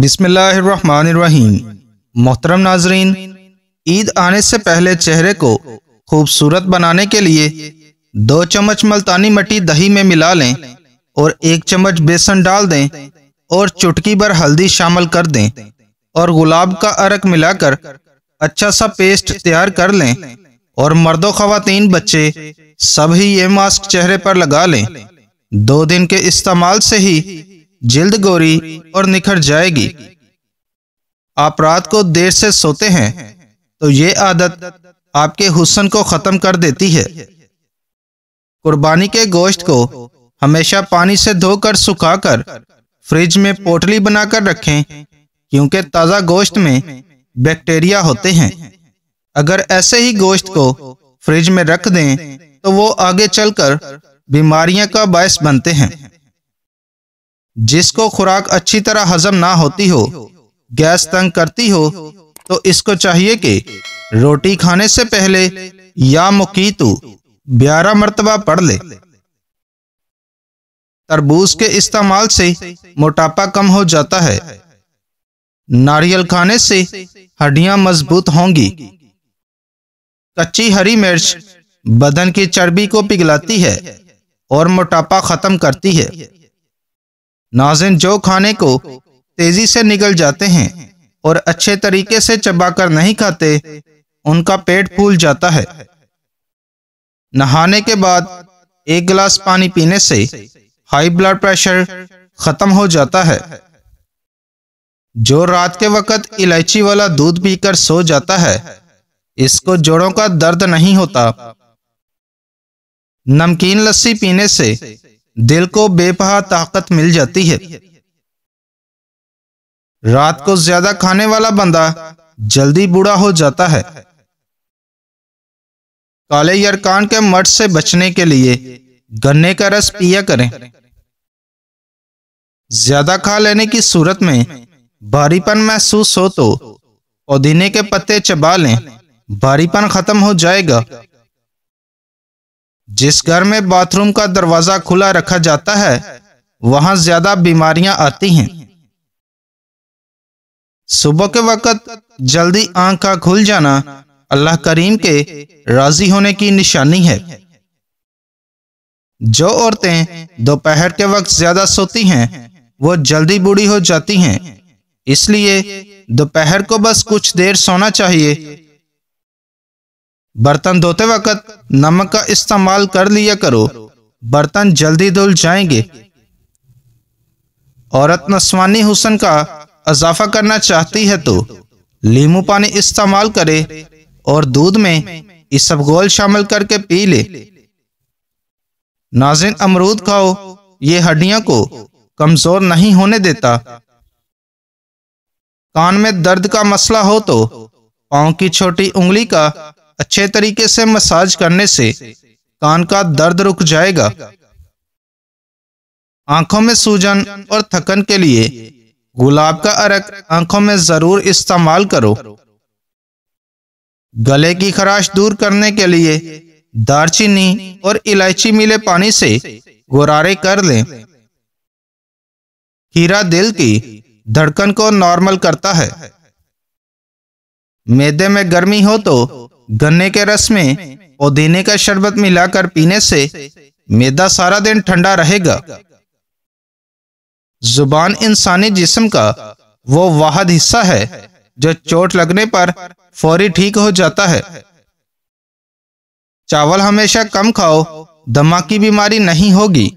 बिसमीम मोहतरम नाजरीन ईद आने से पहले चेहरे को खूबसूरत बनाने के लिए दो चम्मच मल्तानी मट्टी दही में मिला लें और एक चम्मच बेसन डाल दें और चुटकी भर हल्दी शामिल कर दें और गुलाब का अरक मिलाकर अच्छा सा पेस्ट तैयार कर लें और मर्दो खातन बच्चे सभी ये मास्क चेहरे पर लगा लें दो दिन के इस्तेमाल से ही जिल्द गोरी और निखर जाएगी आप रात को देर से सोते हैं तो ये आदत आपके हुसन को ख़त्म कर देती है कुर्बानी के गोश्त को हमेशा पानी से धोकर सुखाकर फ्रिज में पोटली बनाकर रखें क्योंकि ताज़ा गोश्त में बैक्टीरिया होते हैं अगर ऐसे ही गोश्त को फ्रिज में रख दें तो वो आगे चलकर बीमारियां का बायस बनते हैं जिसको खुराक अच्छी तरह हजम ना होती हो गैस तंग करती हो तो इसको चाहिए कि रोटी खाने से पहले या मुकीतु ब्यारा मरतबा पढ़ ले तरबूज के इस्तेमाल से मोटापा कम हो जाता है नारियल खाने से हड्डियां मजबूत होंगी कच्ची हरी मिर्च बदन की चर्बी को पिघलाती है और मोटापा खत्म करती है नाजिन जो खाने को तेजी से निकल जाते हैं और अच्छे तरीके से चबाकर नहीं खाते उनका पेट फूल जाता है नहाने के बाद एक गिलास पानी पीने से हाई ब्लड प्रेशर खत्म हो जाता है जो रात के वक्त इलायची वाला दूध पीकर सो जाता है इसको जोड़ों का दर्द नहीं होता नमकीन लस्सी पीने से दिल को बेपहा ताकत मिल जाती है रात को ज्यादा खाने वाला बंदा जल्दी बूढ़ा हो जाता है काले यरकान के मठ से बचने के लिए गन्ने का रस पिया करें ज्यादा खा लेने की सूरत में भारीपन महसूस हो तो पुदीने के पत्ते चबा लें भारीपन खत्म हो जाएगा जिस घर में बाथरूम का दरवाजा खुला रखा जाता है वहां ज्यादा बीमारियां आती हैं सुबह के वक्त जल्दी आंख का खुल जाना अल्लाह करीम के राजी होने की निशानी है जो औरतें दोपहर के वक्त ज्यादा सोती हैं वो जल्दी बूढ़ी हो जाती हैं इसलिए दोपहर को बस कुछ देर सोना चाहिए बर्तन धोते वक्त नमक का इस्तेमाल कर लिया करो बर्तन जल्दी धुल जाएंगे औरत नस्वानी हुसन का इजाफा करना चाहती है तो लीमू पानी इस्तेमाल करे और दूध में इसबगोल शामिल करके पी ले नाजिन अमरूद खाओ ये हड्डियों को कमजोर नहीं होने देता कान में दर्द का मसला हो तो पाँव की छोटी उंगली का अच्छे तरीके से मसाज करने से कान का दर्द रुक जाएगा आंखों में सूजन और थकन के लिए गुलाब का अरक आंखों में जरूर इस्तेमाल करो गले की खराश दूर करने के लिए दारचीनी और इलायची मिले पानी से गुरारे कर लें हीरा दिल की धड़कन को नॉर्मल करता है मेदे में गर्मी हो तो गन्ने के रस में पुदीने का शरबत मिलाकर पीने से मैदा सारा दिन ठंडा रहेगा जुबान इंसानी जिस्म का वो वाहद हिस्सा है जो चोट लगने पर फौरी ठीक हो जाता है चावल हमेशा कम खाओ दमा की बीमारी नहीं होगी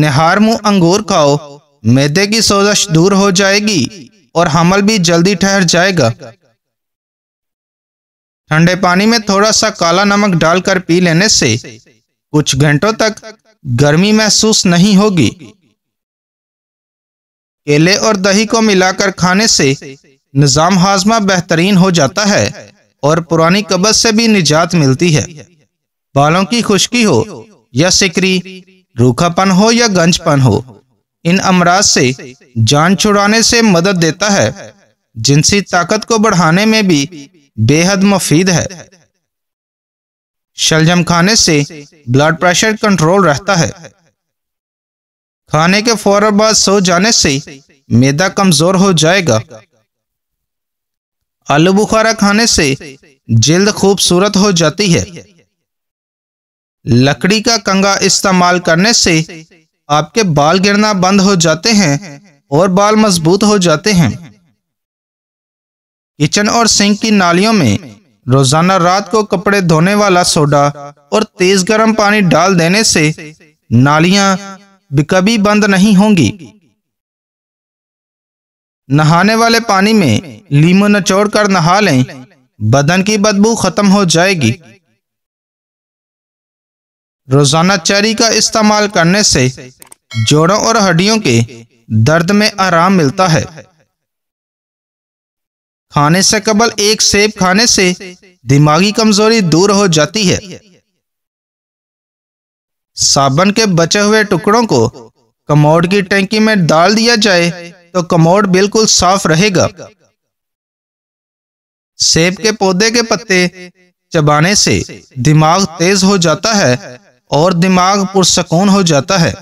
निहार मुंह अंगूर खाओ मैदे की सोजश दूर हो जाएगी और हमल भी जल्दी ठहर जाएगा ठंडे पानी में थोड़ा सा काला नमक डालकर पी लेने से कुछ घंटों तक गर्मी महसूस नहीं होगी केले और दही को मिलाकर खाने से निज़ाम हाजमा बेहतरीन हो जाता है और पुरानी कब्ज से भी निजात मिलती है बालों की खुश्की हो या सिकरी रूखापन हो या गंजपन हो इन अमराज से जान छुड़ाने से मदद देता है जिनसी ताकत को बढ़ाने में भी बेहद मुफीद है शलजम खाने से ब्लड प्रेशर कंट्रोल रहता है खाने के फौरन बाद सो जाने से मैदा कमजोर हो जाएगा आलू बुखारा खाने से जल्द खूबसूरत हो जाती है लकड़ी का कंगा इस्तेमाल करने से आपके बाल गिरना बंद हो जाते हैं और बाल मजबूत हो जाते हैं किचन और सिंक की नालियों में रोजाना रात को कपड़े धोने वाला सोडा और तेज गर्म पानी डाल देने से नालियां कभी बंद नहीं होंगी नहाने वाले पानी में लीमू नचोड़ कर नहा लें बदन की बदबू खत्म हो जाएगी रोजाना चरी का इस्तेमाल करने से जोड़ों और हड्डियों के दर्द में आराम मिलता है खाने से कबल एक सेब खाने से दिमागी कमजोरी दूर हो जाती है साबन के बचे हुए टुकड़ों को कमोड की टैंकी में डाल दिया जाए तो कमोड बिल्कुल साफ रहेगा सेब के पौधे के पत्ते चबाने से दिमाग तेज हो जाता है और दिमाग पुरसकून हो जाता है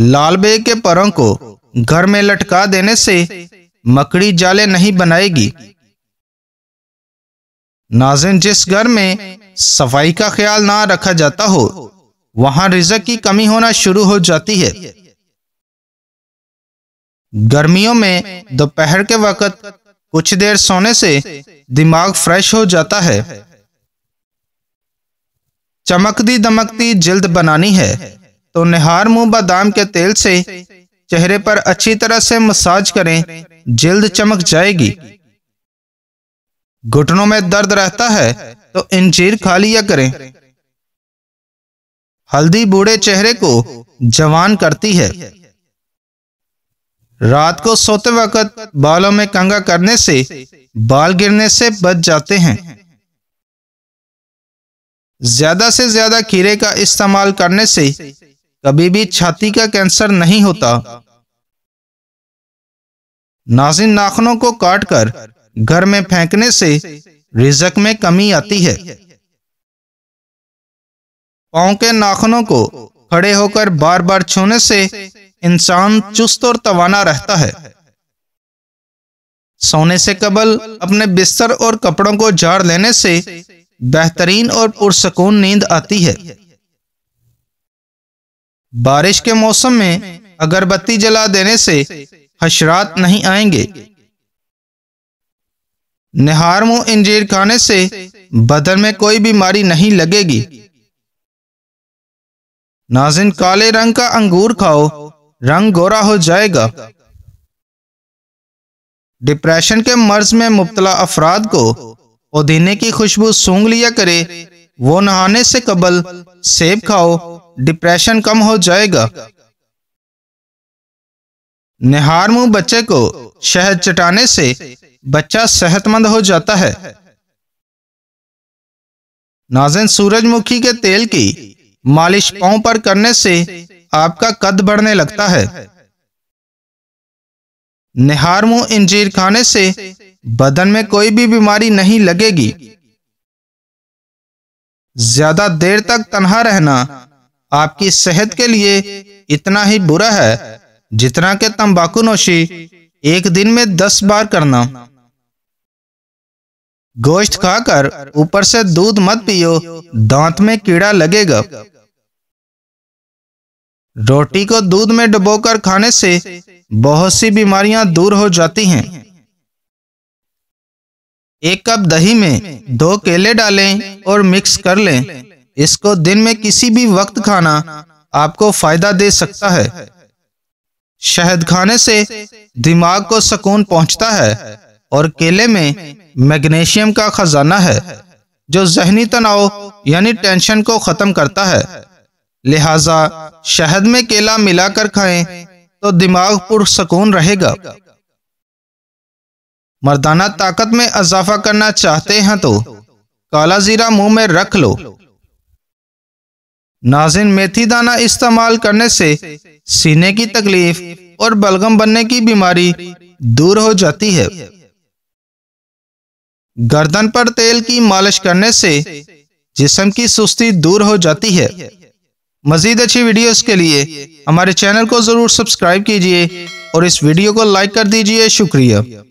लाल बेग के परों को घर में लटका देने से मकड़ी जाले नहीं बनाएगी नाजिन जिस घर में सफाई का ख्याल ना रखा जाता हो वहां रिजक की कमी होना शुरू हो जाती है गर्मियों में दोपहर के वक्त कुछ देर सोने से दिमाग फ्रेश हो जाता है चमकती दमकती जल्द बनानी है तो निहार मुंह बादाम के तेल से चेहरे पर अच्छी तरह से मसाज करें जल्द चमक जाएगी घुटनों में दर्द रहता है तो इंजीर खा लिया करें हल्दी बूढ़े चेहरे को जवान करती है रात को सोते वक्त बालों में कंगा करने से बाल गिरने से बच जाते हैं ज्यादा से ज्यादा खीरे का इस्तेमाल करने से कभी भी छाती का कैंसर नहीं होता नाजिन नाखनों को काटकर घर में फेंकने से रिजक में कमी आती है पाओ के नाखनों को खड़े होकर बार बार छूने से इंसान चुस्त और तवाना रहता है सोने से कबल अपने बिस्तर और कपड़ों को झाड़ लेने से बेहतरीन और पुरसकून नींद आती है बारिश के मौसम में अगरबत्ती जला देने से हशरात नहीं आएंगे निहार मुंह इंजीर खाने से बदन में कोई बीमारी नहीं लगेगी नाजिन काले रंग का अंगूर खाओ रंग गोरा हो जाएगा डिप्रेशन के मर्ज में मुबतला अफराद को पुदीने की खुशबू सूंघ लिया करे वो नहाने से कबल सेब खाओ डिप्रेशन कम हो जाएगा निहार मुंह बच्चे को शहद चटाने से बच्चा सेहतमंद हो जाता है नाजन सूरजमुखी के तेल की मालिश पांव पर करने से आपका कद बढ़ने लगता है निहार मुंह इंजीर खाने से बदन में कोई भी बीमारी नहीं लगेगी ज्यादा देर तक तनहा रहना आपकी सेहत के लिए इतना ही बुरा है जितना के तंबाकू नोशी एक दिन में दस बार करना गोश्त खाकर ऊपर से दूध मत पियो दांत में कीड़ा लगेगा रोटी को दूध में डुबोकर खाने से बहुत सी बीमारियां दूर हो जाती हैं एक कप दही में दो केले डालें और मिक्स कर लें इसको दिन में किसी भी वक्त खाना आपको फायदा दे सकता है शहद खाने से दिमाग को सुकून पहुंचता है और केले में मैग्नीशियम का खजाना है जो जहनी तनाव यानी टेंशन को खत्म करता है लिहाजा शहद में केला मिलाकर खाएं तो दिमाग पुरसकून रहेगा मर्दाना ताकत में इजाफा करना चाहते हैं तो काला जीरा मुंह में रख लो नाजिन मेथी दाना इस्तेमाल करने से सीने की तकलीफ और बलगम बनने की बीमारी दूर हो जाती है गर्दन पर तेल की मालिश करने से जिसम की सुस्ती दूर हो जाती है मजीद अच्छी वीडियोस के लिए हमारे चैनल को ज़रूर सब्सक्राइब कीजिए और इस वीडियो को लाइक कर दीजिए शुक्रिया